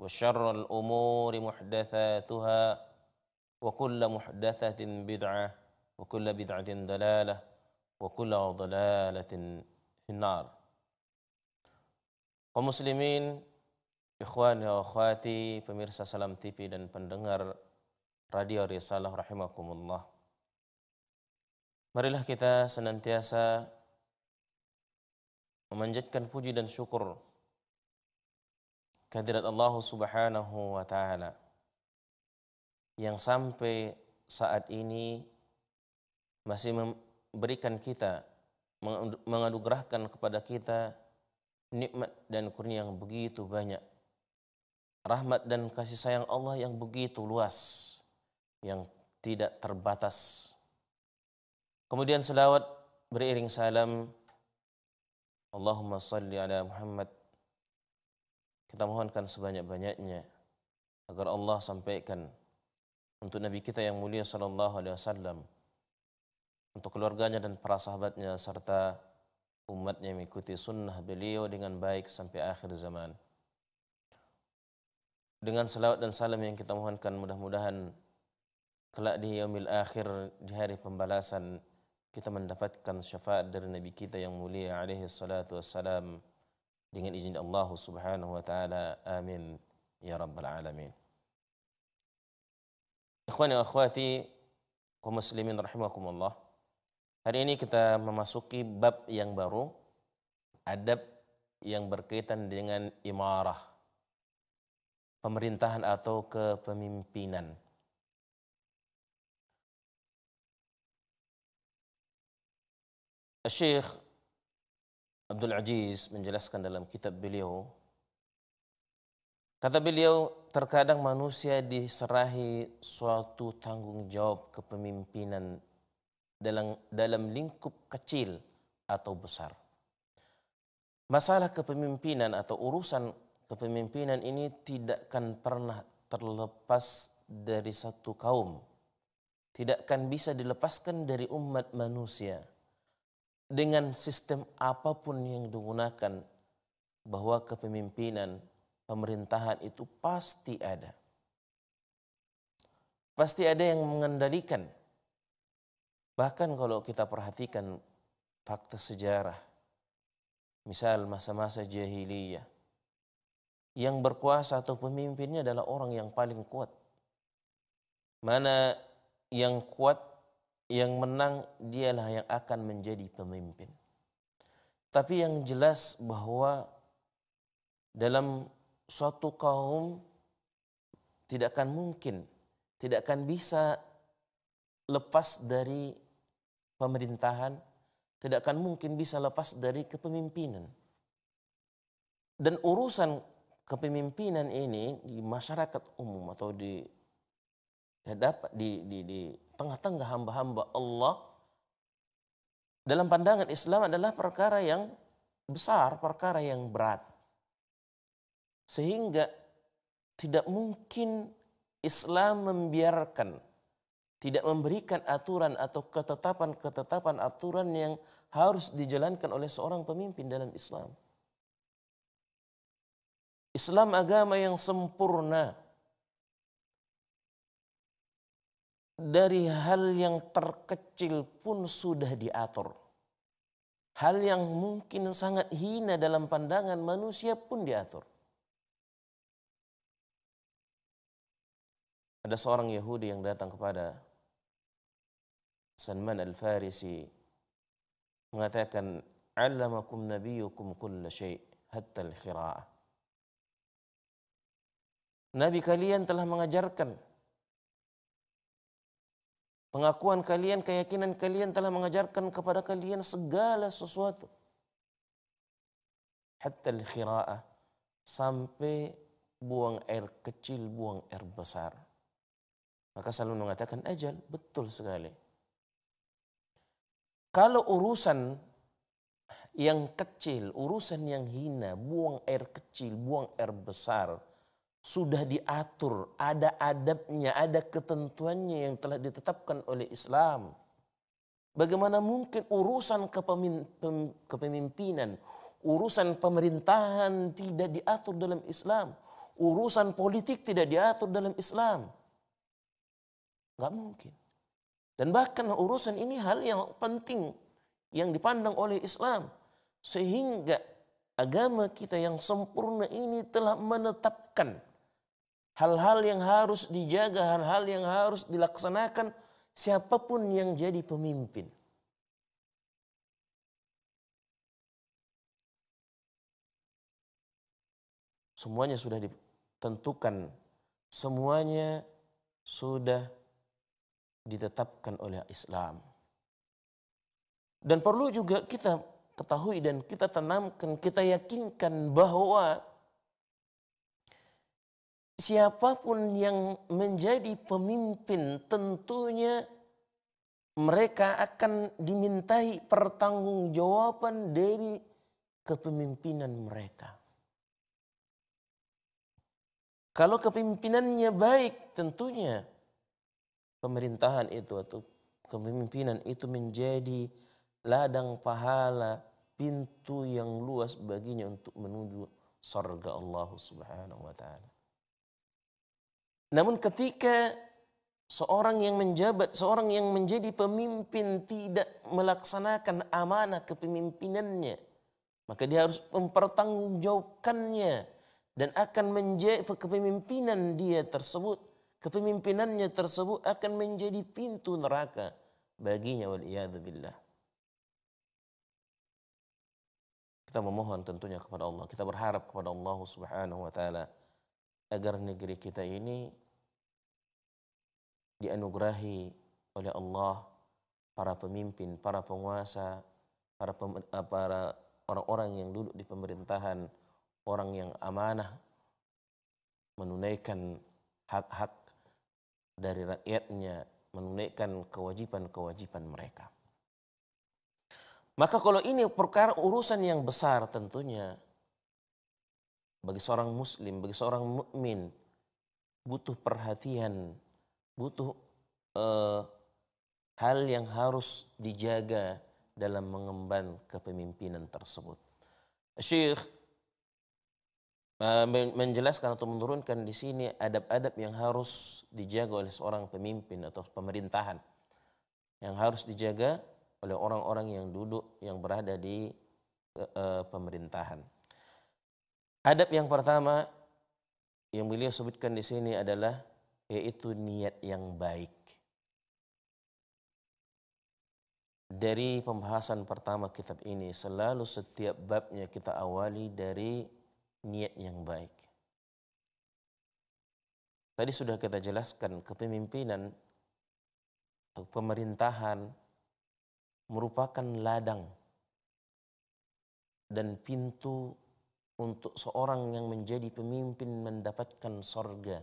وشر الأمور محدثاتها وكل محدثة بدعة وكل بدعة ضلالة وكل ضلالة في النار kaum muslimin ikhwan wa akhwati pemirsa Salam TV dan pendengar Radio Risalah rahimakumullah Marilah kita senantiasa memanjatkan puji dan syukur kehadirat Allah Subhanahu wa taala yang sampai saat ini masih memberikan kita menganugerahkan kepada kita nikmat dan kurnia yang begitu banyak rahmat dan kasih sayang Allah yang begitu luas yang tidak terbatas kemudian selawat beriring salam Allahumma salli ala Muhammad kita mohonkan sebanyak-banyaknya agar Allah sampaikan untuk Nabi kita yang mulia sallallahu alaihi wasallam untuk keluarganya dan para sahabatnya serta umatnya mengikuti sunnah beliau dengan baik sampai akhir zaman. Dengan selawat dan salam yang kita mohonkan mudah-mudahan kelak di yaumil akhir di hari pembalasan kita mendapatkan syafaat dari Nabi kita yang mulia alaihi salatu wassalam dengan izin Allah Subhanahu wa taala. Amin ya rabbal alamin. Ikhwani wa akhwati kaum muslimin rahimakumullah. Hari ini kita memasuki bab yang baru adab yang berkaitan dengan imarah pemerintahan atau kepemimpinan. Syekh Abdul Aziz menjelaskan dalam kitab beliau Kata beliau, terkadang manusia diserahi suatu tanggung jawab kepemimpinan dalam, dalam lingkup kecil atau besar. Masalah kepemimpinan atau urusan kepemimpinan ini tidak akan pernah terlepas dari satu kaum. Tidak akan bisa dilepaskan dari umat manusia dengan sistem apapun yang digunakan bahwa kepemimpinan pemerintahan itu pasti ada. Pasti ada yang mengendalikan. Bahkan kalau kita perhatikan fakta sejarah, misal masa-masa jahiliyah, yang berkuasa atau pemimpinnya adalah orang yang paling kuat. Mana yang kuat yang menang dialah yang akan menjadi pemimpin. Tapi yang jelas bahwa dalam suatu kaum tidak akan mungkin, tidak akan bisa lepas dari pemerintahan, tidak akan mungkin bisa lepas dari kepemimpinan. Dan urusan kepemimpinan ini di masyarakat umum atau di terdapat di di di tengah-tengah hamba-hamba Allah dalam pandangan Islam adalah perkara yang besar, perkara yang berat. Sehingga tidak mungkin Islam membiarkan, tidak memberikan aturan atau ketetapan-ketetapan aturan yang harus dijalankan oleh seorang pemimpin dalam Islam. Islam agama yang sempurna, dari hal yang terkecil pun sudah diatur. Hal yang mungkin sangat hina dalam pandangan manusia pun diatur. Ada seorang Yahudi yang datang kepada Salman Al-Farisi mengatakan, "Allamakum nabiyukum kulla syai' hatta al-qira'ah." Nabi kalian telah mengajarkan Pengakuan kalian, keyakinan kalian telah mengajarkan kepada kalian segala sesuatu. Hatta al-khira'ah. Sampai buang air kecil, buang air besar. Maka selalu mengatakan ajal, betul sekali. Kalau urusan yang kecil, urusan yang hina, buang air kecil, buang air besar – sudah diatur, ada adabnya, ada ketentuannya yang telah ditetapkan oleh Islam. Bagaimana mungkin urusan kepemimpinan, urusan pemerintahan tidak diatur dalam Islam, urusan politik tidak diatur dalam Islam? Gak mungkin. Dan bahkan urusan ini hal yang penting yang dipandang oleh Islam. Sehingga agama kita yang sempurna ini telah menetapkan hal-hal yang harus dijaga, hal-hal yang harus dilaksanakan siapapun yang jadi pemimpin. Semuanya sudah ditentukan, semuanya sudah ditetapkan oleh Islam. Dan perlu juga kita ketahui dan kita tanamkan, kita yakinkan bahwa siapapun yang menjadi pemimpin tentunya mereka akan dimintai pertanggungjawaban dari kepemimpinan mereka. Kalau kepemimpinannya baik tentunya pemerintahan itu atau kepemimpinan itu menjadi ladang pahala pintu yang luas baginya untuk menuju sorga Allah Subhanahu wa taala. Namun ketika seorang yang menjabat, seorang yang menjadi pemimpin tidak melaksanakan amanah kepemimpinannya, maka dia harus mempertanggungjawabkannya dan akan menjadi kepemimpinan dia tersebut, kepemimpinannya tersebut akan menjadi pintu neraka baginya wal Kita memohon tentunya kepada Allah, kita berharap kepada Allah Subhanahu wa taala agar negeri kita ini dianugerahi oleh Allah para pemimpin, para penguasa, eh, para orang-orang yang duduk di pemerintahan, orang yang amanah menunaikan hak-hak dari rakyatnya, menunaikan kewajiban-kewajiban mereka. Maka kalau ini perkara urusan yang besar tentunya bagi seorang muslim, bagi seorang mukmin butuh perhatian, butuh uh, hal yang harus dijaga dalam mengemban kepemimpinan tersebut. Syekh eh, menjelaskan atau menurunkan di sini adab-adab yang harus dijaga oleh seorang pemimpin atau pemerintahan yang harus dijaga oleh orang-orang yang duduk yang berada di eh, pemerintahan. Adab yang pertama yang beliau sebutkan di sini adalah yaitu niat yang baik. Dari pembahasan pertama kitab ini selalu setiap babnya kita awali dari niat yang baik. Tadi sudah kita jelaskan kepemimpinan atau pemerintahan merupakan ladang dan pintu untuk seorang yang menjadi pemimpin mendapatkan sorga,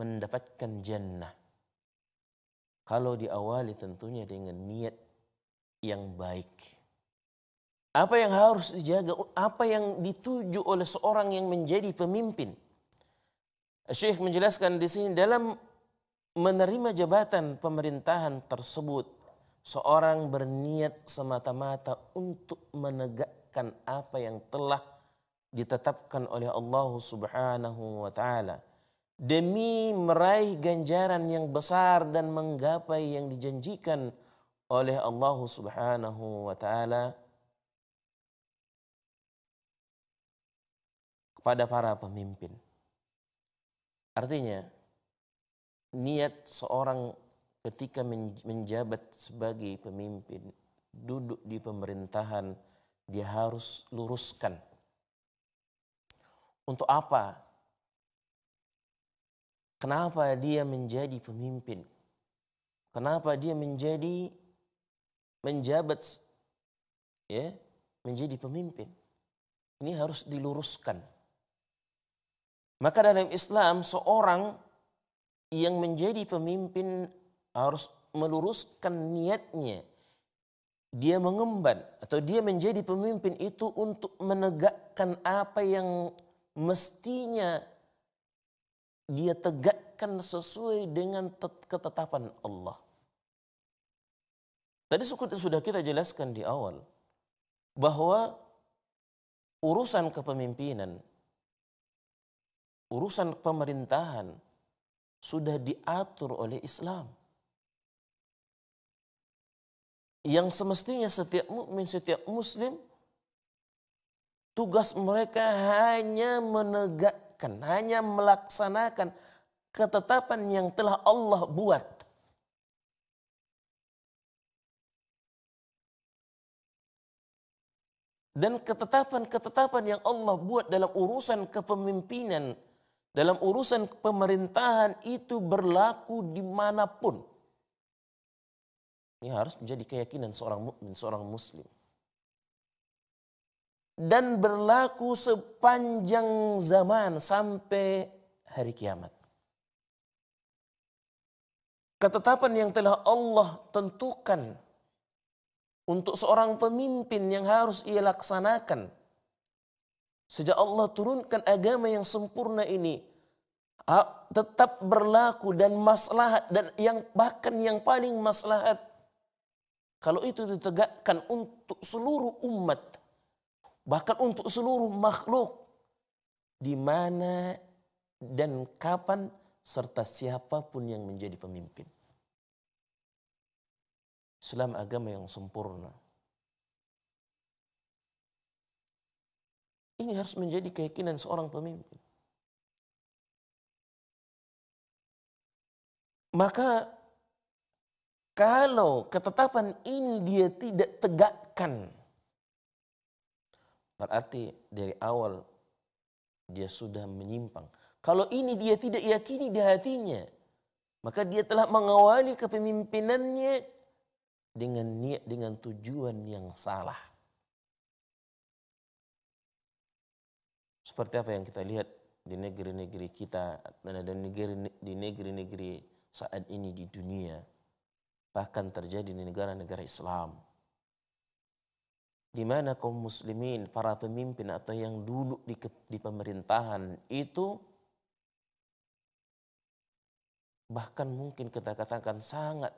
mendapatkan jannah. Kalau diawali tentunya dengan niat yang baik. Apa yang harus dijaga, apa yang dituju oleh seorang yang menjadi pemimpin. Syekh menjelaskan di sini dalam menerima jabatan pemerintahan tersebut, seorang berniat semata-mata untuk menegakkan apa yang telah ditetapkan oleh Allah Subhanahu wa taala demi meraih ganjaran yang besar dan menggapai yang dijanjikan oleh Allah Subhanahu wa taala kepada para pemimpin. Artinya niat seorang ketika menjabat sebagai pemimpin, duduk di pemerintahan, dia harus luruskan untuk apa? Kenapa dia menjadi pemimpin? Kenapa dia menjadi menjabat ya, menjadi pemimpin? Ini harus diluruskan. Maka dalam Islam seorang yang menjadi pemimpin harus meluruskan niatnya. Dia mengemban atau dia menjadi pemimpin itu untuk menegakkan apa yang mestinya dia tegakkan sesuai dengan ketetapan Allah. Tadi sudah kita jelaskan di awal bahwa urusan kepemimpinan, urusan pemerintahan sudah diatur oleh Islam. Yang semestinya setiap mukmin, setiap muslim Tugas mereka hanya menegakkan, hanya melaksanakan ketetapan yang telah Allah buat. Dan ketetapan-ketetapan yang Allah buat dalam urusan kepemimpinan, dalam urusan pemerintahan itu berlaku dimanapun. Ini harus menjadi keyakinan seorang mukmin, seorang muslim dan berlaku sepanjang zaman sampai hari kiamat. Ketetapan yang telah Allah tentukan untuk seorang pemimpin yang harus ia laksanakan. Sejak Allah turunkan agama yang sempurna ini tetap berlaku dan maslahat dan yang bahkan yang paling maslahat kalau itu ditegakkan untuk seluruh umat bahkan untuk seluruh makhluk di mana dan kapan serta siapapun yang menjadi pemimpin. Islam agama yang sempurna. Ini harus menjadi keyakinan seorang pemimpin. Maka kalau ketetapan ini dia tidak tegakkan Berarti dari awal dia sudah menyimpang. Kalau ini dia tidak yakini di hatinya, maka dia telah mengawali kepemimpinannya dengan niat dengan tujuan yang salah. Seperti apa yang kita lihat di negeri-negeri kita dan di negeri-negeri saat ini di dunia, bahkan terjadi di negara-negara Islam di mana kaum muslimin, para pemimpin atau yang duduk di, di pemerintahan itu bahkan mungkin kita katakan sangat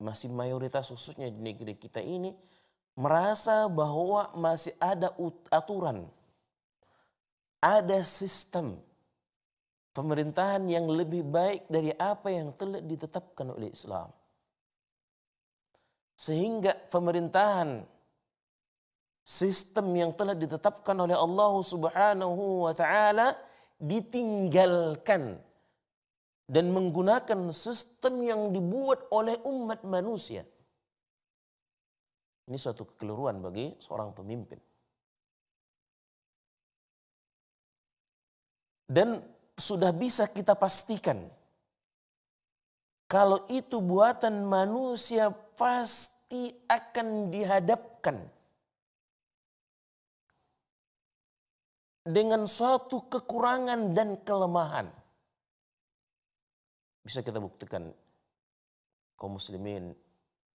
masih mayoritas khususnya di negeri kita ini merasa bahwa masih ada aturan, ada sistem pemerintahan yang lebih baik dari apa yang telah ditetapkan oleh Islam. Sehingga pemerintahan sistem yang telah ditetapkan oleh Allah Subhanahu wa taala ditinggalkan dan menggunakan sistem yang dibuat oleh umat manusia. Ini suatu kekeliruan bagi seorang pemimpin. Dan sudah bisa kita pastikan kalau itu buatan manusia pasti akan dihadapkan dengan suatu kekurangan dan kelemahan. Bisa kita buktikan kaum muslimin,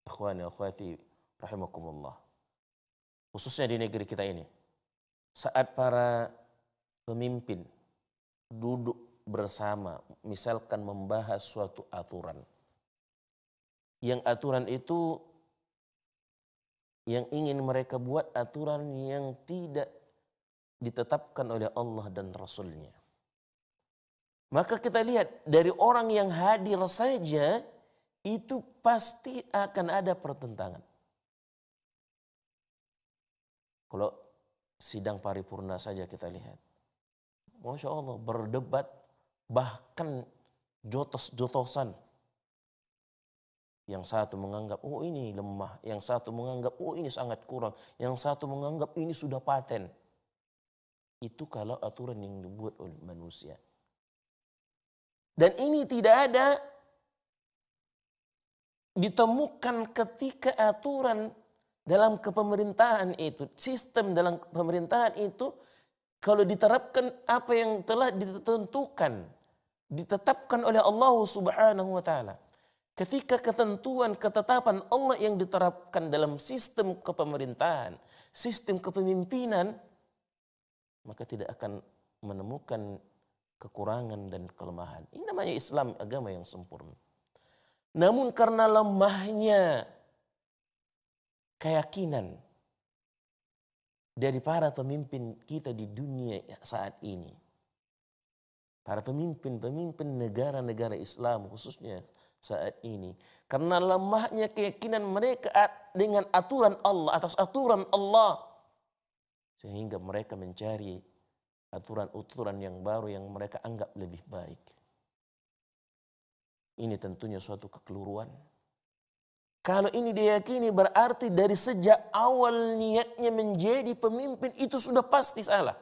ikhwani akhwati rahimakumullah. Khususnya di negeri kita ini. Saat para pemimpin duduk bersama, misalkan membahas suatu aturan. Yang aturan itu yang ingin mereka buat aturan yang tidak ditetapkan oleh Allah dan Rasulnya. Maka kita lihat dari orang yang hadir saja itu pasti akan ada pertentangan. Kalau sidang paripurna saja kita lihat. Masya Allah berdebat bahkan jotos-jotosan. Yang satu menganggap, oh ini lemah. Yang satu menganggap, oh ini sangat kurang. Yang satu menganggap ini sudah paten. Itu kalau aturan yang dibuat oleh manusia. Dan ini tidak ada ditemukan ketika aturan dalam kepemerintahan itu, sistem dalam pemerintahan itu kalau diterapkan apa yang telah ditentukan, ditetapkan oleh Allah Subhanahu wa taala. Ketika ketentuan ketetapan Allah yang diterapkan dalam sistem kepemerintahan, sistem kepemimpinan maka tidak akan menemukan kekurangan dan kelemahan. Ini namanya Islam, agama yang sempurna. Namun karena lemahnya keyakinan dari para pemimpin kita di dunia saat ini. Para pemimpin-pemimpin negara-negara Islam khususnya saat ini. Karena lemahnya keyakinan mereka dengan aturan Allah, atas aturan Allah sehingga mereka mencari aturan-aturan yang baru yang mereka anggap lebih baik. Ini tentunya suatu kekeliruan. Kalau ini diyakini berarti dari sejak awal niatnya menjadi pemimpin itu sudah pasti salah.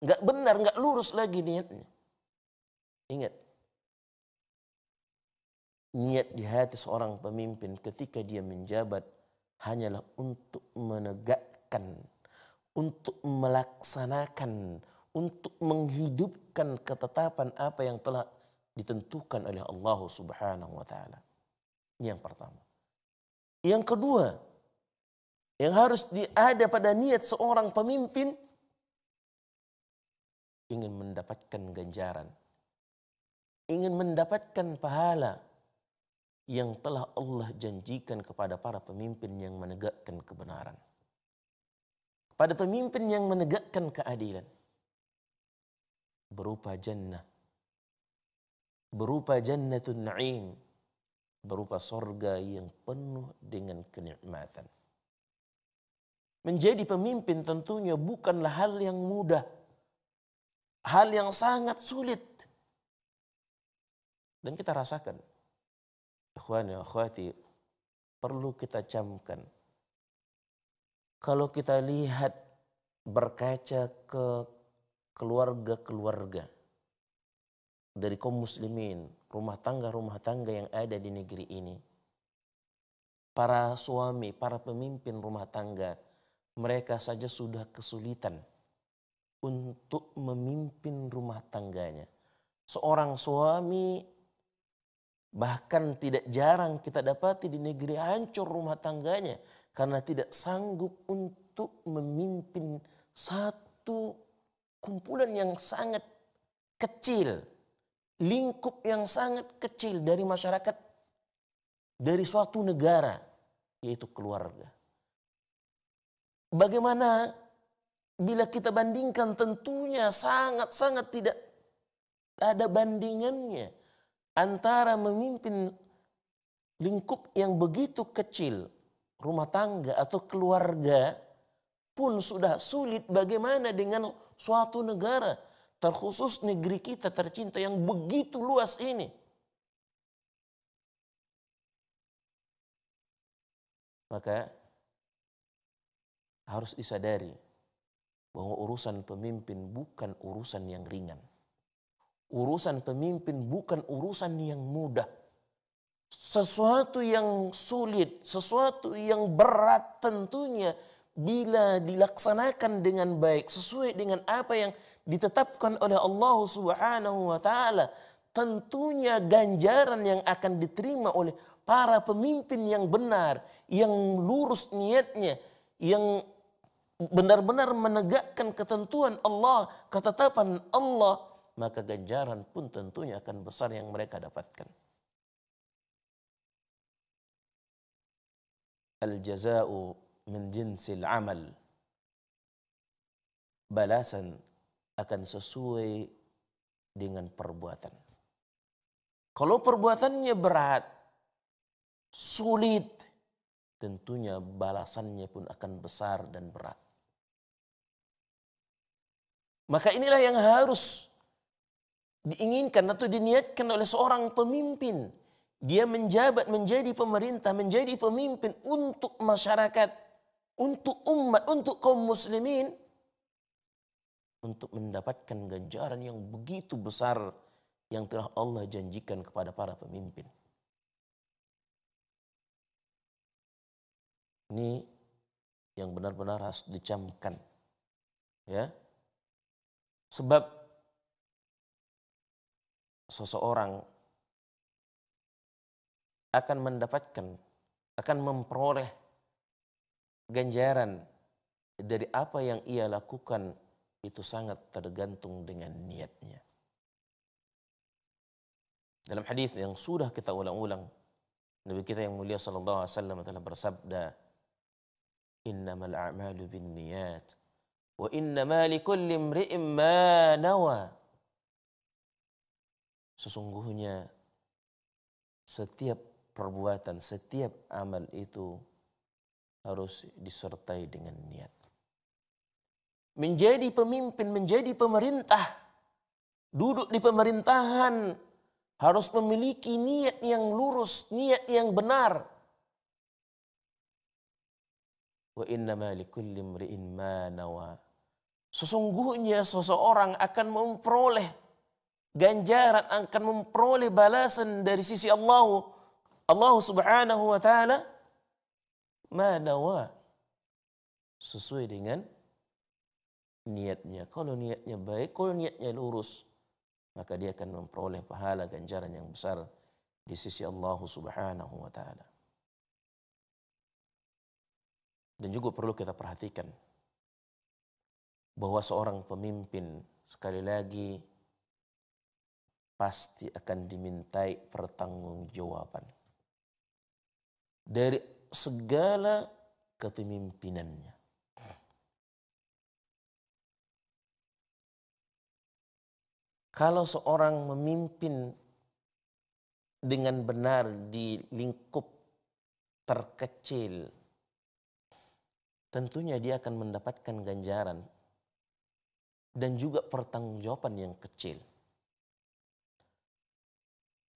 Enggak benar, enggak lurus lagi niatnya. Ingat, niat di hati seorang pemimpin ketika dia menjabat hanyalah untuk menegakkan untuk melaksanakan, untuk menghidupkan ketetapan apa yang telah ditentukan oleh Allah Subhanahu wa taala. Ini yang pertama. Yang kedua, yang harus ada pada niat seorang pemimpin ingin mendapatkan ganjaran, ingin mendapatkan pahala yang telah Allah janjikan kepada para pemimpin yang menegakkan kebenaran pada pemimpin yang menegakkan keadilan berupa jannah berupa jannatun na'im berupa sorga yang penuh dengan kenikmatan menjadi pemimpin tentunya bukanlah hal yang mudah hal yang sangat sulit dan kita rasakan ikhwan ya akhwati perlu kita camkan kalau kita lihat berkaca ke keluarga-keluarga dari kaum muslimin, rumah tangga-rumah tangga yang ada di negeri ini. Para suami, para pemimpin rumah tangga, mereka saja sudah kesulitan untuk memimpin rumah tangganya. Seorang suami bahkan tidak jarang kita dapati di negeri hancur rumah tangganya karena tidak sanggup untuk memimpin satu kumpulan yang sangat kecil, lingkup yang sangat kecil dari masyarakat dari suatu negara, yaitu keluarga. Bagaimana bila kita bandingkan tentunya sangat-sangat tidak ada bandingannya antara memimpin lingkup yang begitu kecil rumah tangga atau keluarga pun sudah sulit bagaimana dengan suatu negara terkhusus negeri kita tercinta yang begitu luas ini. Maka harus disadari bahwa urusan pemimpin bukan urusan yang ringan. Urusan pemimpin bukan urusan yang mudah sesuatu yang sulit, sesuatu yang berat tentunya bila dilaksanakan dengan baik sesuai dengan apa yang ditetapkan oleh Allah Subhanahu wa taala, tentunya ganjaran yang akan diterima oleh para pemimpin yang benar, yang lurus niatnya, yang benar-benar menegakkan ketentuan Allah, ketetapan Allah, maka ganjaran pun tentunya akan besar yang mereka dapatkan. al-jaza'u min jinsil amal. Balasan akan sesuai dengan perbuatan. Kalau perbuatannya berat, sulit, tentunya balasannya pun akan besar dan berat. Maka inilah yang harus diinginkan atau diniatkan oleh seorang pemimpin dia menjabat menjadi pemerintah, menjadi pemimpin untuk masyarakat, untuk umat, untuk kaum muslimin. Untuk mendapatkan ganjaran yang begitu besar yang telah Allah janjikan kepada para pemimpin. Ini yang benar-benar harus dicamkan. Ya. Sebab seseorang akan mendapatkan, akan memperoleh ganjaran dari apa yang ia lakukan itu sangat tergantung dengan niatnya. Dalam hadis yang sudah kita ulang-ulang, Nabi kita yang mulia sallallahu alaihi wasallam telah bersabda, "Innamal a'malu binniyat wa innama likulli imri'in ma nawa." Sesungguhnya setiap perbuatan, setiap amal itu harus disertai dengan niat. Menjadi pemimpin, menjadi pemerintah, duduk di pemerintahan harus memiliki niat yang lurus, niat yang benar. Wa innama likulli imri'in ma nawa. Sesungguhnya seseorang akan memperoleh ganjaran, akan memperoleh balasan dari sisi Allah Allah Subhanahu wa taala manawa sesuai dengan niatnya. Kalau niatnya baik, kalau niatnya lurus, maka dia akan memperoleh pahala ganjaran yang besar di sisi Allah Subhanahu wa taala. Dan juga perlu kita perhatikan bahwa seorang pemimpin sekali lagi pasti akan dimintai pertanggungjawaban dari segala kepemimpinannya. Kalau seorang memimpin dengan benar di lingkup terkecil, tentunya dia akan mendapatkan ganjaran dan juga pertanggungjawaban yang kecil.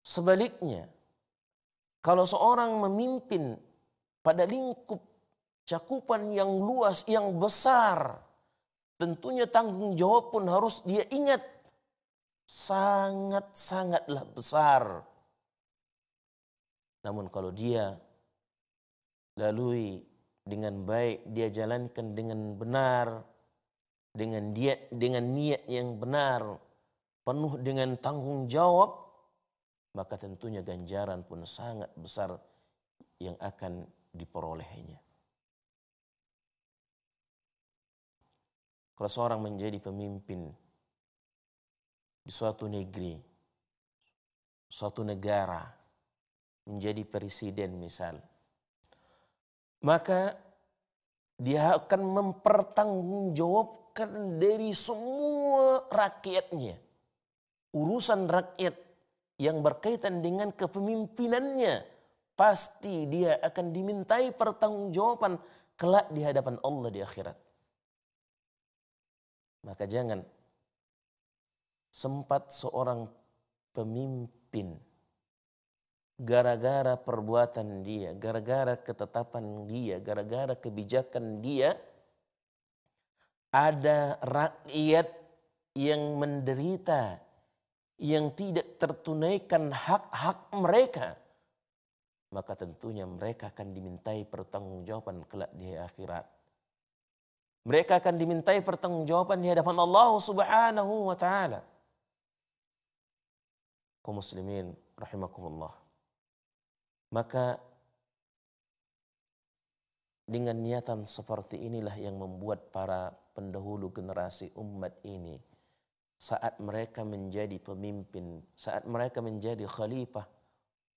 Sebaliknya, kalau seorang memimpin pada lingkup cakupan yang luas, yang besar, tentunya tanggung jawab pun harus dia ingat. Sangat-sangatlah besar. Namun kalau dia lalui dengan baik, dia jalankan dengan benar, dengan dia dengan niat yang benar, penuh dengan tanggung jawab, maka tentunya ganjaran pun sangat besar yang akan diperolehnya. Kalau seorang menjadi pemimpin di suatu negeri, suatu negara, menjadi presiden misal, maka dia akan mempertanggungjawabkan dari semua rakyatnya. Urusan rakyat yang berkaitan dengan kepemimpinannya pasti dia akan dimintai pertanggungjawaban kelak di hadapan Allah di akhirat. Maka jangan sempat seorang pemimpin gara-gara perbuatan dia, gara-gara ketetapan dia, gara-gara kebijakan dia ada rakyat yang menderita yang tidak tertunaikan hak-hak mereka, maka tentunya mereka akan dimintai pertanggungjawaban kelak di akhirat. Mereka akan dimintai pertanggungjawaban di hadapan Allah Subhanahu wa taala. Kaum muslimin rahimakumullah. Maka dengan niatan seperti inilah yang membuat para pendahulu generasi umat ini saat mereka menjadi pemimpin, saat mereka menjadi khalifah,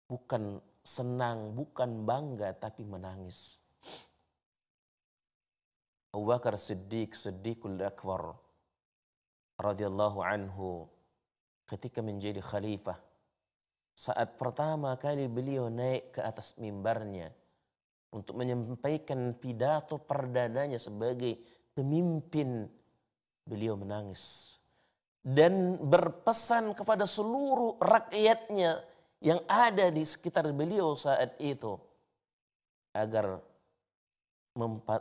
bukan senang, bukan bangga, tapi menangis. Abu Bakar Siddiq, Siddiqul Akbar, radhiyallahu anhu, ketika menjadi khalifah, saat pertama kali beliau naik ke atas mimbarnya untuk menyampaikan pidato perdananya sebagai pemimpin, beliau menangis dan berpesan kepada seluruh rakyatnya yang ada di sekitar beliau saat itu agar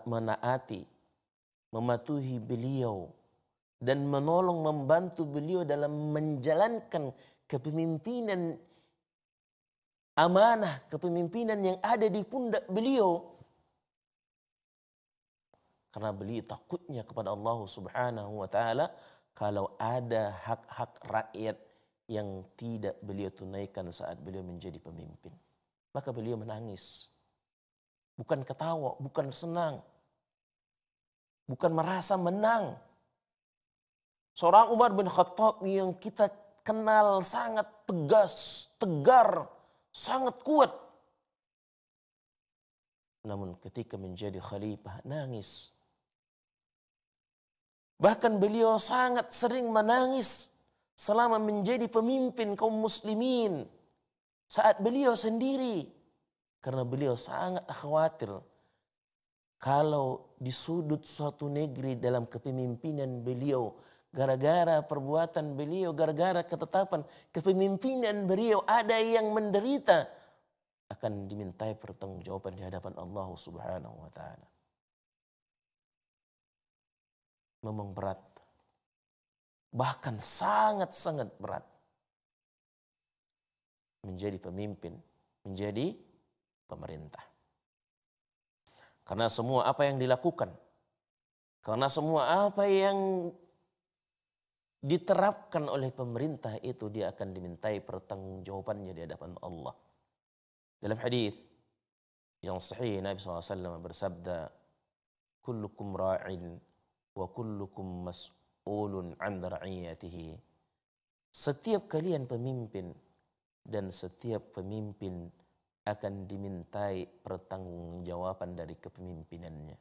menaati, mematuhi beliau dan menolong membantu beliau dalam menjalankan kepemimpinan amanah kepemimpinan yang ada di pundak beliau karena beliau takutnya kepada Allah Subhanahu wa taala kalau ada hak-hak rakyat yang tidak beliau tunaikan saat beliau menjadi pemimpin. Maka beliau menangis. Bukan ketawa, bukan senang. Bukan merasa menang. Seorang Umar bin Khattab yang kita kenal sangat tegas, tegar, sangat kuat. Namun ketika menjadi khalifah nangis Bahkan beliau sangat sering menangis selama menjadi pemimpin kaum muslimin. Saat beliau sendiri. Karena beliau sangat khawatir. Kalau di sudut suatu negeri dalam kepemimpinan beliau. Gara-gara perbuatan beliau, gara-gara ketetapan kepemimpinan beliau ada yang menderita. Akan dimintai pertanggungjawaban di hadapan Allah subhanahu wa ta'ala memang berat. Bahkan sangat-sangat berat. Menjadi pemimpin, menjadi pemerintah. Karena semua apa yang dilakukan, karena semua apa yang diterapkan oleh pemerintah itu dia akan dimintai pertanggungjawabannya di hadapan Allah. Dalam hadis yang sahih Nabi SAW bersabda, "Kullukum ra'in wa kullukum mas'ulun an ra'iyatihi. Setiap kalian pemimpin dan setiap pemimpin akan dimintai pertanggungjawaban dari kepemimpinannya.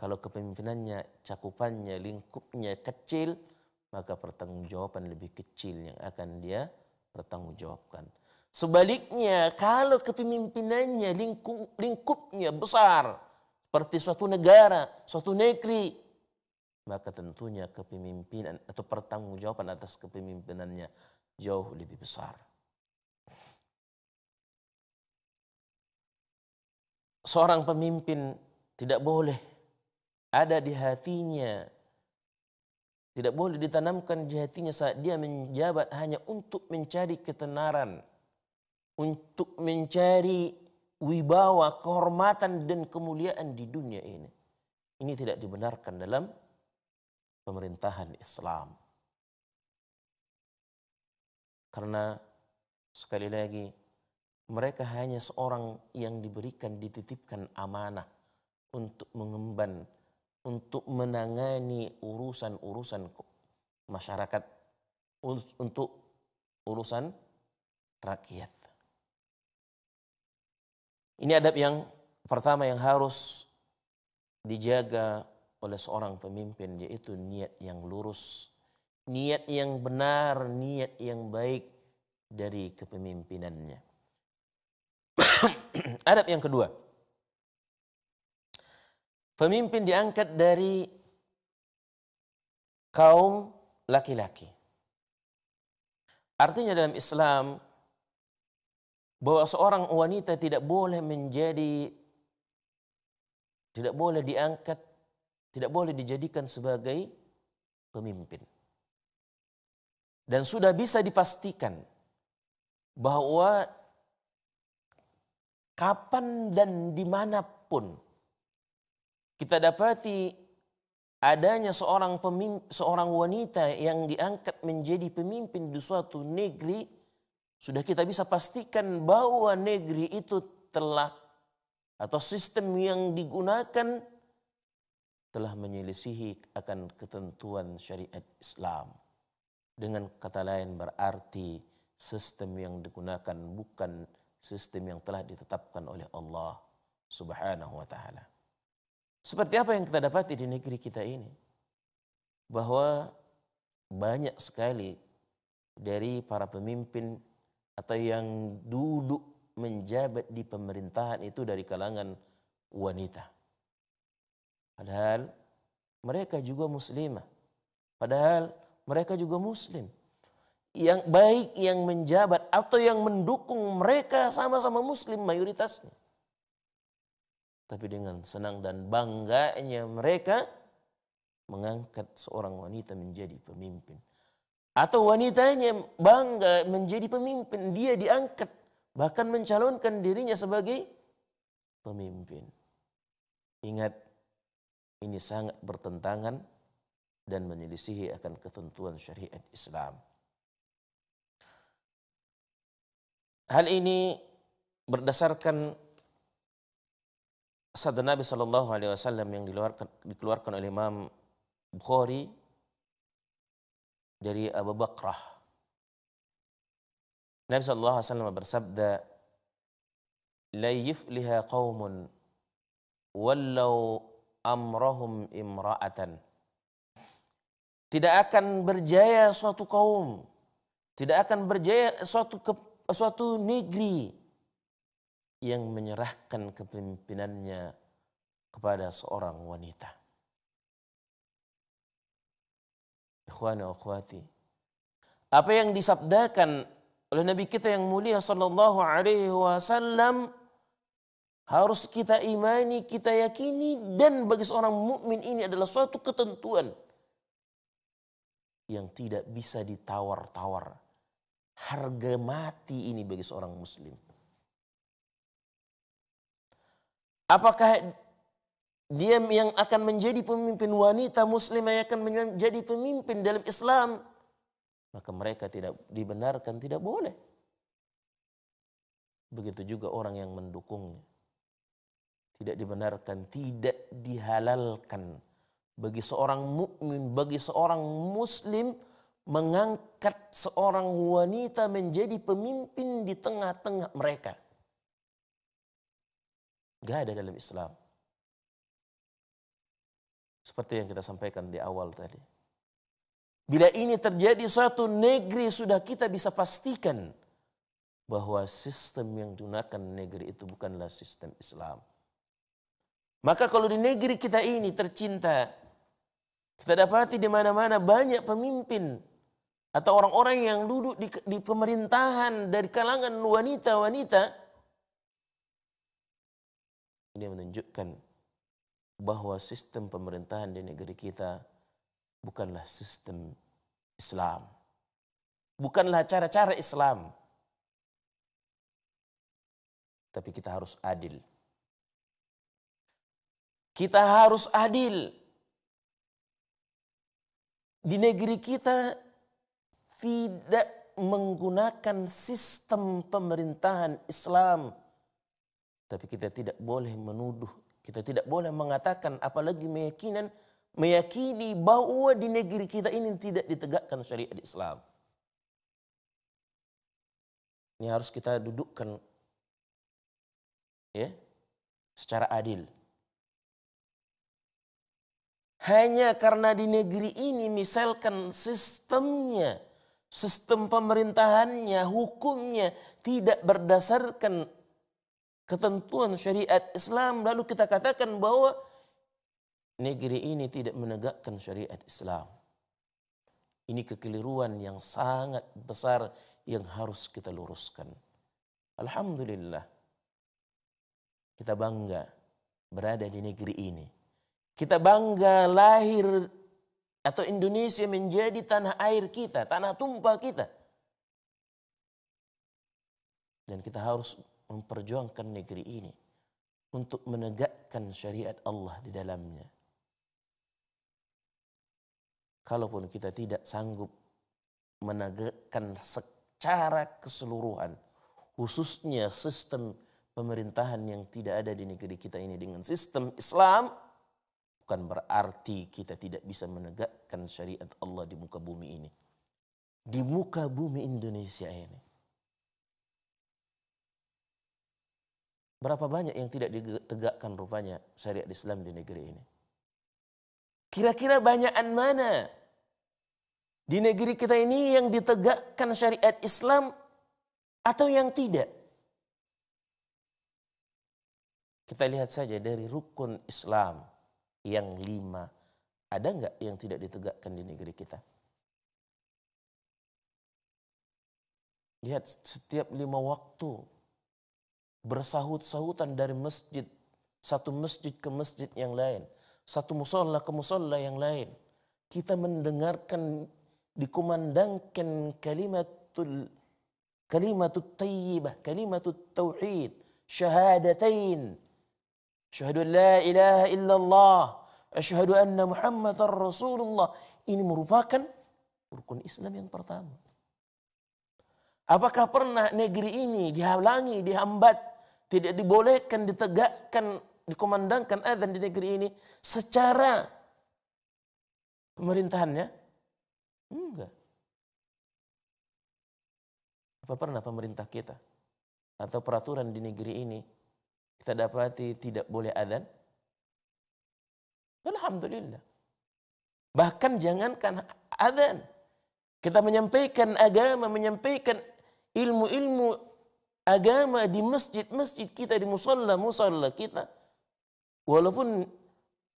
Kalau kepemimpinannya, cakupannya, lingkupnya kecil, maka pertanggungjawaban lebih kecil yang akan dia pertanggungjawabkan. Sebaliknya, kalau kepemimpinannya, lingkup, lingkupnya besar, seperti suatu negara, suatu negeri, maka tentunya kepemimpinan atau pertanggungjawaban atas kepemimpinannya jauh lebih besar. Seorang pemimpin tidak boleh ada di hatinya tidak boleh ditanamkan di hatinya saat dia menjabat hanya untuk mencari ketenaran, untuk mencari wibawa, kehormatan dan kemuliaan di dunia ini. Ini tidak dibenarkan dalam pemerintahan Islam. Karena sekali lagi mereka hanya seorang yang diberikan dititipkan amanah untuk mengemban untuk menangani urusan-urusan masyarakat untuk urusan rakyat. Ini adab yang pertama yang harus dijaga oleh seorang pemimpin yaitu niat yang lurus, niat yang benar, niat yang baik dari kepemimpinannya. Adab yang kedua. Pemimpin diangkat dari kaum laki-laki. Artinya dalam Islam bahwa seorang wanita tidak boleh menjadi tidak boleh diangkat, tidak boleh dijadikan sebagai pemimpin. Dan sudah bisa dipastikan bahwa kapan dan dimanapun kita dapati adanya seorang pemimpin, seorang wanita yang diangkat menjadi pemimpin di suatu negeri sudah kita bisa pastikan bahwa negeri itu telah atau sistem yang digunakan telah menyelisihi akan ketentuan syariat Islam. Dengan kata lain berarti sistem yang digunakan bukan sistem yang telah ditetapkan oleh Allah Subhanahu wa taala. Seperti apa yang kita dapati di negeri kita ini? Bahwa banyak sekali dari para pemimpin atau yang duduk menjabat di pemerintahan itu dari kalangan wanita. Padahal mereka juga muslimah. Padahal mereka juga muslim. Yang baik yang menjabat atau yang mendukung mereka sama-sama muslim mayoritasnya. Tapi dengan senang dan bangganya mereka mengangkat seorang wanita menjadi pemimpin. Atau wanitanya bangga menjadi pemimpin, dia diangkat, bahkan mencalonkan dirinya sebagai pemimpin. Ingat, ini sangat bertentangan dan menyelisihi akan ketentuan syariat Islam. Hal ini berdasarkan sabda Nabi saw yang dikeluarkan oleh Imam Bukhari dari Abu Bakrah. Nabi Sallallahu Alaihi Wasallam bersabda, لا يفلح قوم ولوا amrahum imra'atan. tidak akan berjaya suatu kaum tidak akan berjaya suatu ke, suatu negeri yang menyerahkan kepemimpinannya kepada seorang wanita ikhwani wa akhwati. Apa yang disabdakan oleh Nabi kita yang mulia sallallahu alaihi wasallam harus kita imani, kita yakini dan bagi seorang mukmin ini adalah suatu ketentuan yang tidak bisa ditawar-tawar. Harga mati ini bagi seorang muslim. Apakah dia yang akan menjadi pemimpin wanita muslim yang akan menjadi pemimpin dalam Islam. Maka mereka tidak dibenarkan, tidak boleh. Begitu juga orang yang mendukungnya. Tidak dibenarkan, tidak dihalalkan. Bagi seorang mukmin, bagi seorang muslim mengangkat seorang wanita menjadi pemimpin di tengah-tengah mereka. Gak ada dalam Islam. Seperti yang kita sampaikan di awal tadi. Bila ini terjadi suatu negeri sudah kita bisa pastikan bahwa sistem yang digunakan negeri itu bukanlah sistem Islam. Maka kalau di negeri kita ini tercinta, kita dapati di mana-mana banyak pemimpin atau orang-orang yang duduk di, di pemerintahan dari kalangan wanita-wanita. Ini menunjukkan bahwa sistem pemerintahan di negeri kita bukanlah sistem Islam. Bukanlah cara-cara Islam. Tapi kita harus adil. Kita harus adil. Di negeri kita tidak menggunakan sistem pemerintahan Islam. Tapi kita tidak boleh menuduh kita tidak boleh mengatakan apalagi meyakinan meyakini bahwa di negeri kita ini tidak ditegakkan syariat Islam. Ini harus kita dudukkan ya secara adil. Hanya karena di negeri ini misalkan sistemnya, sistem pemerintahannya, hukumnya tidak berdasarkan ketentuan syariat Islam lalu kita katakan bahwa negeri ini tidak menegakkan syariat Islam. Ini kekeliruan yang sangat besar yang harus kita luruskan. Alhamdulillah. Kita bangga berada di negeri ini. Kita bangga lahir atau Indonesia menjadi tanah air kita, tanah tumpah kita. Dan kita harus memperjuangkan negeri ini untuk menegakkan syariat Allah di dalamnya. Kalaupun kita tidak sanggup menegakkan secara keseluruhan, khususnya sistem pemerintahan yang tidak ada di negeri kita ini dengan sistem Islam, bukan berarti kita tidak bisa menegakkan syariat Allah di muka bumi ini. Di muka bumi Indonesia ini Berapa banyak yang tidak ditegakkan rupanya syariat Islam di negeri ini? Kira-kira banyakan mana di negeri kita ini yang ditegakkan syariat Islam atau yang tidak? Kita lihat saja dari rukun Islam yang lima. Ada nggak yang tidak ditegakkan di negeri kita? Lihat setiap lima waktu bersahut-sahutan dari masjid satu masjid ke masjid yang lain, satu musola ke musola yang lain. Kita mendengarkan dikumandangkan kalimatul kalimatul tayyibah, kalimatul tauhid, syahadatain. Syahadu la ilaha illallah, asyhadu anna Muhammadar Rasulullah. Ini merupakan rukun Islam yang pertama. Apakah pernah negeri ini dihalangi, dihambat tidak dibolehkan ditegakkan dikomandangkan azan di negeri ini secara pemerintahannya? Enggak. Apa pernah pemerintah kita atau peraturan di negeri ini kita dapati tidak boleh azan? Alhamdulillah. Bahkan jangankan azan. Kita menyampaikan agama, menyampaikan ilmu-ilmu agama di masjid-masjid kita, di musola-musola kita. Walaupun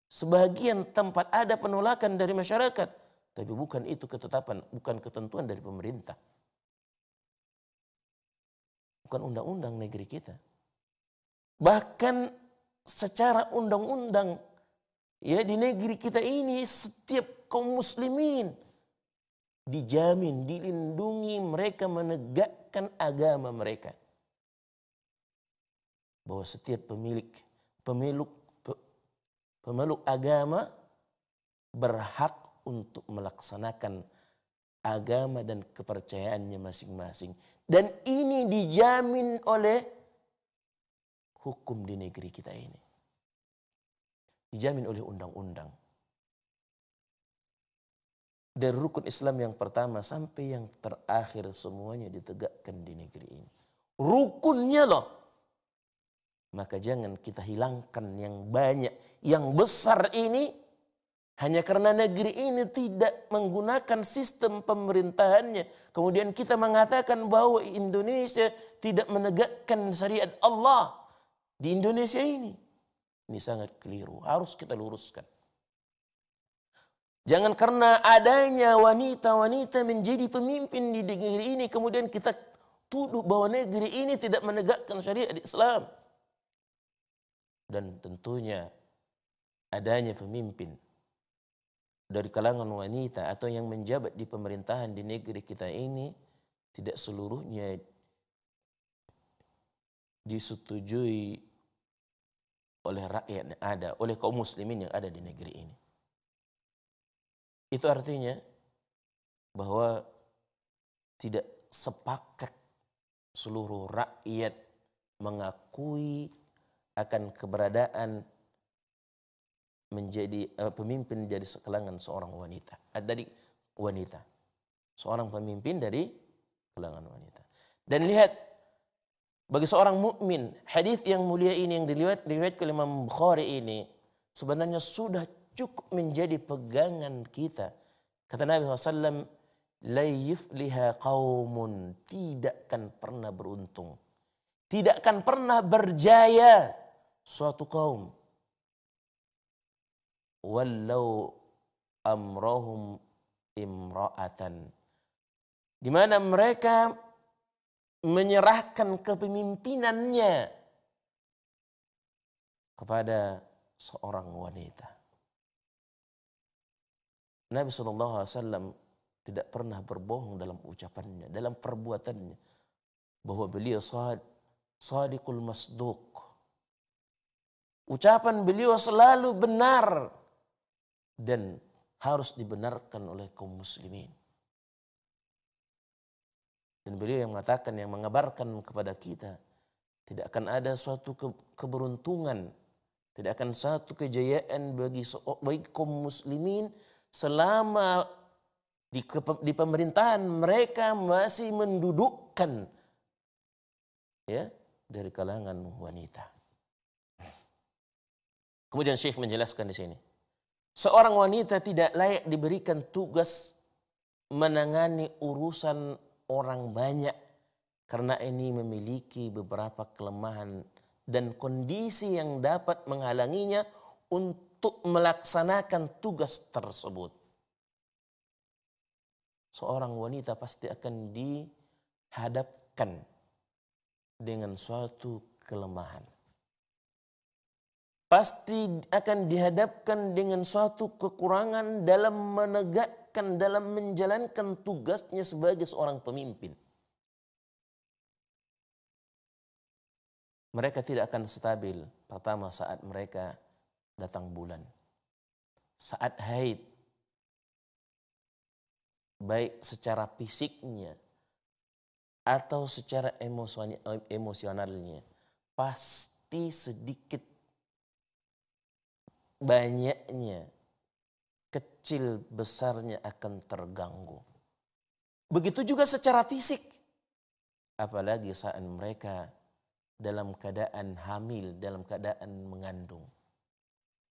sebagian tempat ada penolakan dari masyarakat, tapi bukan itu ketetapan, bukan ketentuan dari pemerintah. Bukan undang-undang negeri kita. Bahkan secara undang-undang ya di negeri kita ini setiap kaum muslimin dijamin, dilindungi mereka menegakkan agama mereka bahwa setiap pemilik pemeluk pemeluk agama berhak untuk melaksanakan agama dan kepercayaannya masing-masing dan ini dijamin oleh hukum di negeri kita ini dijamin oleh undang-undang dari rukun Islam yang pertama sampai yang terakhir semuanya ditegakkan di negeri ini rukunnya loh maka jangan kita hilangkan yang banyak, yang besar ini hanya karena negeri ini tidak menggunakan sistem pemerintahannya. Kemudian kita mengatakan bahwa Indonesia tidak menegakkan syariat Allah di Indonesia ini. Ini sangat keliru, harus kita luruskan. Jangan karena adanya wanita-wanita menjadi pemimpin di negeri ini kemudian kita tuduh bahwa negeri ini tidak menegakkan syariat Islam dan tentunya adanya pemimpin dari kalangan wanita atau yang menjabat di pemerintahan di negeri kita ini tidak seluruhnya disetujui oleh rakyat yang ada, oleh kaum muslimin yang ada di negeri ini. Itu artinya bahwa tidak sepakat seluruh rakyat mengakui akan keberadaan menjadi uh, pemimpin jadi sekelangan seorang wanita eh, dari wanita seorang pemimpin dari kelangan wanita dan lihat bagi seorang mukmin hadis yang mulia ini yang dilihat dilihat oleh Imam Bukhari ini sebenarnya sudah cukup menjadi pegangan kita kata Nabi SAW Layif liha kaumun tidak akan pernah beruntung tidak akan pernah berjaya suatu kaum walau amrahum imra'atan di mana mereka menyerahkan kepemimpinannya kepada seorang wanita. Nabi saw tidak pernah berbohong dalam ucapannya, dalam perbuatannya, bahwa beliau sadiqul masduq, Ucapan beliau selalu benar dan harus dibenarkan oleh kaum muslimin. Dan beliau yang mengatakan, yang mengabarkan kepada kita, tidak akan ada suatu keberuntungan, tidak akan satu kejayaan bagi, baik kaum muslimin selama di, di pemerintahan mereka masih mendudukkan ya dari kalangan wanita. Kemudian Syekh menjelaskan di sini. Seorang wanita tidak layak diberikan tugas menangani urusan orang banyak karena ini memiliki beberapa kelemahan dan kondisi yang dapat menghalanginya untuk melaksanakan tugas tersebut. Seorang wanita pasti akan dihadapkan dengan suatu kelemahan pasti akan dihadapkan dengan suatu kekurangan dalam menegakkan, dalam menjalankan tugasnya sebagai seorang pemimpin. Mereka tidak akan stabil pertama saat mereka datang bulan. Saat haid, baik secara fisiknya atau secara emosionalnya, pasti sedikit banyaknya, kecil besarnya akan terganggu. Begitu juga secara fisik. Apalagi saat mereka dalam keadaan hamil, dalam keadaan mengandung.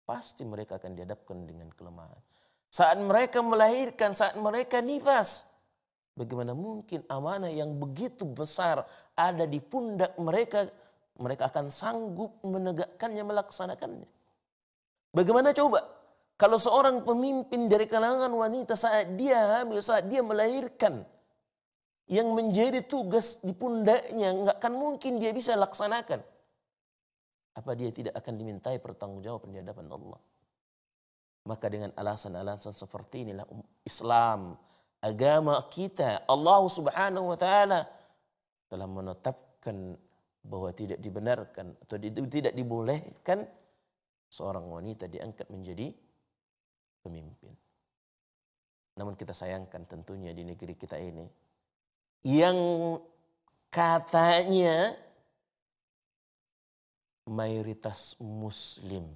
Pasti mereka akan dihadapkan dengan kelemahan. Saat mereka melahirkan, saat mereka nifas. Bagaimana mungkin amanah yang begitu besar ada di pundak mereka, mereka akan sanggup menegakkannya, melaksanakannya. Bagaimana coba? Kalau seorang pemimpin dari kalangan wanita saat dia hamil, saat dia melahirkan, yang menjadi tugas di pundaknya nggak akan mungkin dia bisa laksanakan. Apa dia tidak akan dimintai pertanggungjawaban di hadapan Allah? Maka dengan alasan-alasan seperti inilah um, Islam, agama kita, Allah Subhanahu wa taala telah menetapkan bahwa tidak dibenarkan atau tidak dibolehkan seorang wanita diangkat menjadi pemimpin. Namun kita sayangkan tentunya di negeri kita ini yang katanya mayoritas muslim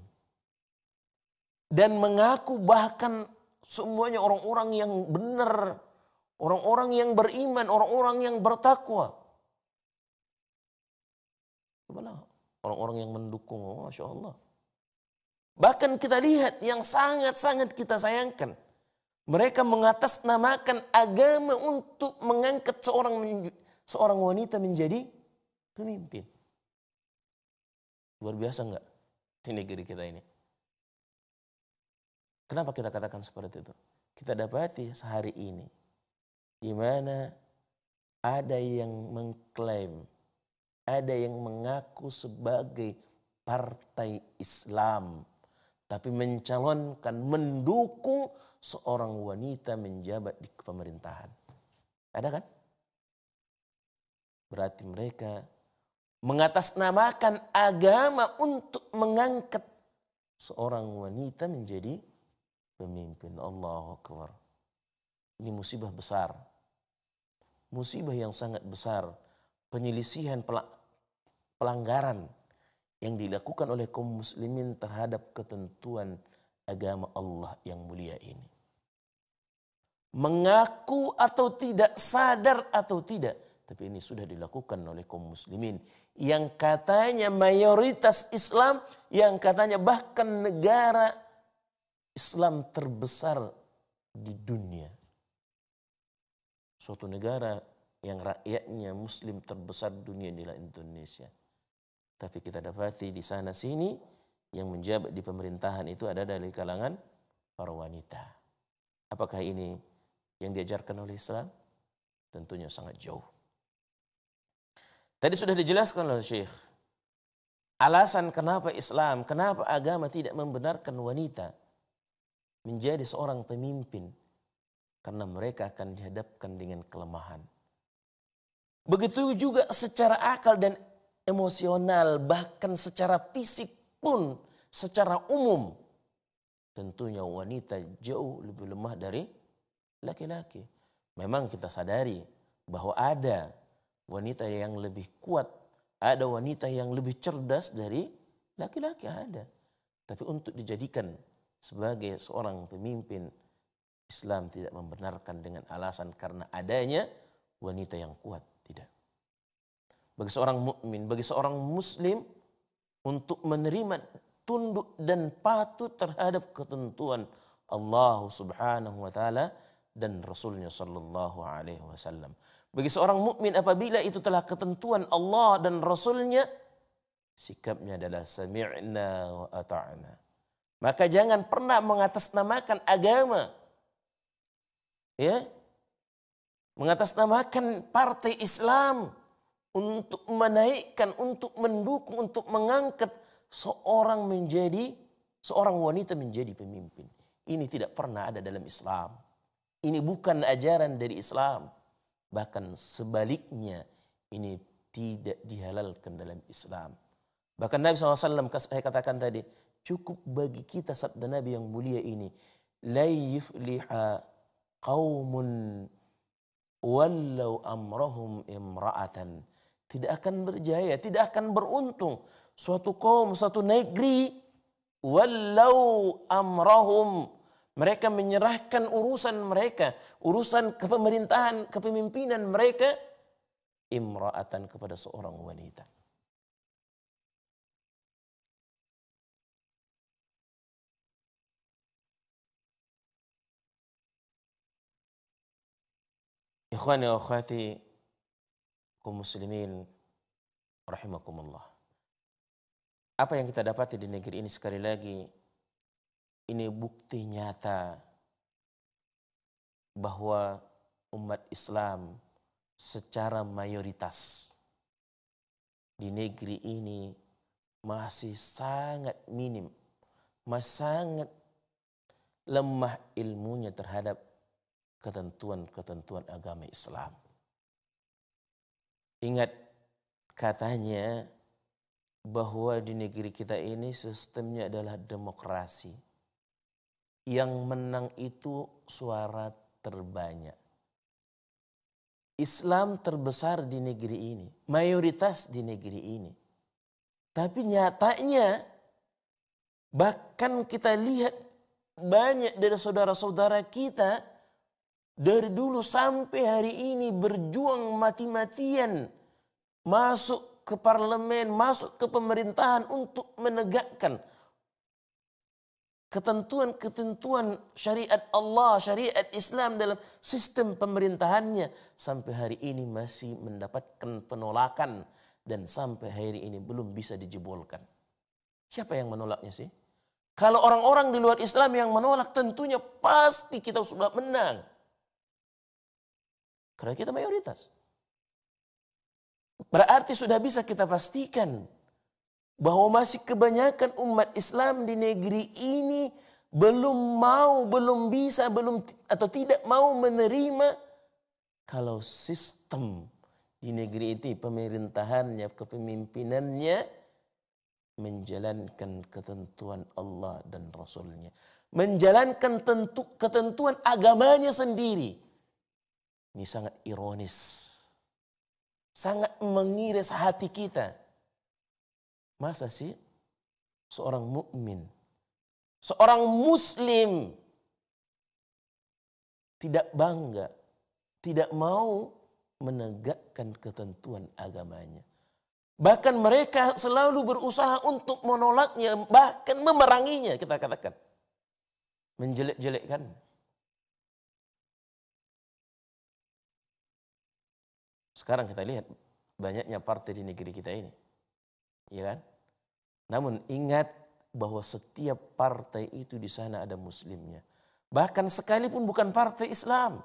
dan mengaku bahkan semuanya orang-orang yang benar, orang-orang yang beriman, orang-orang yang bertakwa. orang-orang yang mendukung, oh, Masya Allah. Bahkan kita lihat yang sangat-sangat kita sayangkan. Mereka mengatasnamakan agama untuk mengangkat seorang seorang wanita menjadi pemimpin. Luar biasa enggak di negeri kita ini? Kenapa kita katakan seperti itu? Kita dapati sehari ini di mana ada yang mengklaim, ada yang mengaku sebagai partai Islam tapi mencalonkan, mendukung seorang wanita menjabat di pemerintahan. Ada kan? Berarti mereka mengatasnamakan agama untuk mengangkat seorang wanita menjadi pemimpin. Allah Akbar. Ini musibah besar. Musibah yang sangat besar. Penyelisihan pelanggaran yang dilakukan oleh kaum muslimin terhadap ketentuan agama Allah yang mulia ini. Mengaku atau tidak, sadar atau tidak, tapi ini sudah dilakukan oleh kaum muslimin yang katanya mayoritas Islam, yang katanya bahkan negara Islam terbesar di dunia. Suatu negara yang rakyatnya muslim terbesar di dunia adalah Indonesia. Tapi kita dapati di sana sini yang menjabat di pemerintahan itu ada dari kalangan para wanita. Apakah ini yang diajarkan oleh Islam? Tentunya sangat jauh. Tadi sudah dijelaskan oleh Syekh. Alasan kenapa Islam, kenapa agama tidak membenarkan wanita menjadi seorang pemimpin. Karena mereka akan dihadapkan dengan kelemahan. Begitu juga secara akal dan emosional, bahkan secara fisik pun secara umum. Tentunya wanita jauh lebih lemah dari laki-laki. Memang kita sadari bahwa ada wanita yang lebih kuat, ada wanita yang lebih cerdas dari laki-laki ada. Tapi untuk dijadikan sebagai seorang pemimpin Islam tidak membenarkan dengan alasan karena adanya wanita yang kuat, tidak bagi seorang mukmin, bagi seorang muslim untuk menerima tunduk dan patuh terhadap ketentuan Allah Subhanahu wa taala dan Rasulnya sallallahu alaihi wasallam. Bagi seorang mukmin apabila itu telah ketentuan Allah dan Rasulnya, sikapnya adalah sami'na wa ata'na. Maka jangan pernah mengatasnamakan agama. Ya? Mengatasnamakan partai Islam untuk menaikkan, untuk mendukung, untuk mengangkat seorang menjadi seorang wanita menjadi pemimpin. Ini tidak pernah ada dalam Islam. Ini bukan ajaran dari Islam. Bahkan sebaliknya ini tidak dihalalkan dalam Islam. Bahkan Nabi SAW saya eh, katakan tadi, cukup bagi kita sabda Nabi yang mulia ini. layif liha qawmun wallau amrahum imra'atan tidak akan berjaya, tidak akan beruntung suatu kaum, suatu negeri walau amrahum mereka menyerahkan urusan mereka, urusan kepemerintahan, kepemimpinan mereka imraatan kepada seorang wanita. Ikhwani wa akhwati kaum muslimin rahimakumullah. Apa yang kita dapati di negeri ini sekali lagi ini bukti nyata bahwa umat Islam secara mayoritas di negeri ini masih sangat minim, masih sangat lemah ilmunya terhadap ketentuan-ketentuan agama Islam. Ingat katanya bahwa di negeri kita ini sistemnya adalah demokrasi. Yang menang itu suara terbanyak. Islam terbesar di negeri ini, mayoritas di negeri ini. Tapi nyatanya bahkan kita lihat banyak dari saudara-saudara kita dari dulu sampai hari ini berjuang mati-matian masuk ke parlemen, masuk ke pemerintahan untuk menegakkan ketentuan-ketentuan syariat Allah, syariat Islam dalam sistem pemerintahannya sampai hari ini masih mendapatkan penolakan dan sampai hari ini belum bisa dijebolkan. Siapa yang menolaknya sih? Kalau orang-orang di luar Islam yang menolak tentunya pasti kita sudah menang. Karena kita mayoritas. Berarti sudah bisa kita pastikan bahwa masih kebanyakan umat Islam di negeri ini belum mau, belum bisa, belum atau tidak mau menerima kalau sistem di negeri itu pemerintahannya, kepemimpinannya menjalankan ketentuan Allah dan Rasulnya. Menjalankan tentu, ketentuan agamanya sendiri. Ini sangat ironis. Sangat mengiris hati kita. Masa sih seorang mukmin, seorang muslim tidak bangga, tidak mau menegakkan ketentuan agamanya. Bahkan mereka selalu berusaha untuk menolaknya, bahkan memeranginya, kita katakan. Menjelek-jelekkan. Sekarang kita lihat banyaknya partai di negeri kita ini. ya kan? Namun ingat bahwa setiap partai itu di sana ada muslimnya. Bahkan sekalipun bukan partai Islam.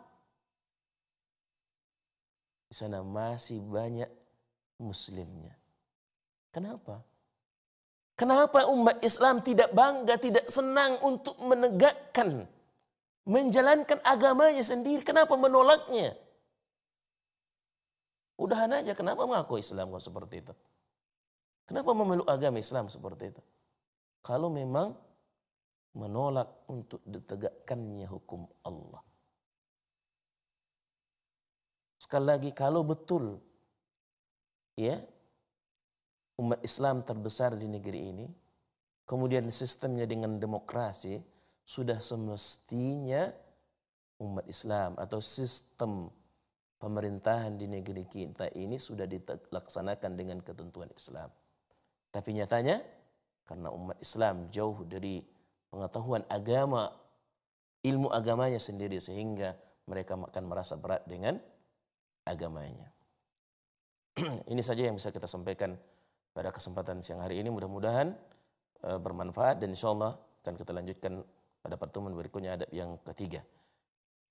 Di sana masih banyak muslimnya. Kenapa? Kenapa umat Islam tidak bangga, tidak senang untuk menegakkan, menjalankan agamanya sendiri? Kenapa menolaknya? Udahan aja, kenapa mengaku Islam kok seperti itu? Kenapa memeluk agama Islam seperti itu? Kalau memang menolak untuk ditegakkannya hukum Allah. Sekali lagi kalau betul ya umat Islam terbesar di negeri ini kemudian sistemnya dengan demokrasi sudah semestinya umat Islam atau sistem pemerintahan di negeri kita ini sudah dilaksanakan dengan ketentuan Islam. Tapi nyatanya karena umat Islam jauh dari pengetahuan agama, ilmu agamanya sendiri sehingga mereka akan merasa berat dengan agamanya. ini saja yang bisa kita sampaikan pada kesempatan siang hari ini. Mudah-mudahan e, bermanfaat dan insya Allah akan kita lanjutkan pada pertemuan berikutnya adab yang ketiga.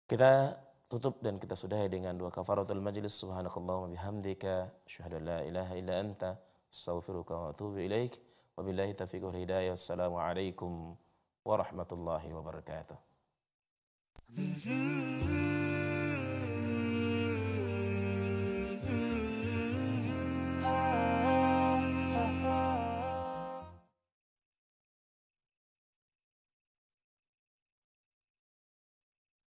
Kita tutup dan kita sudahi dengan dua kafaratul majlis subhanakallahumma bihamdika syahadu la ilaha illa anta astaghfiruka wa atubu ilaik wa billahi taufiq wal hidayah wassalamu alaikum warahmatullahi wabarakatuh mm-hmm. Oh.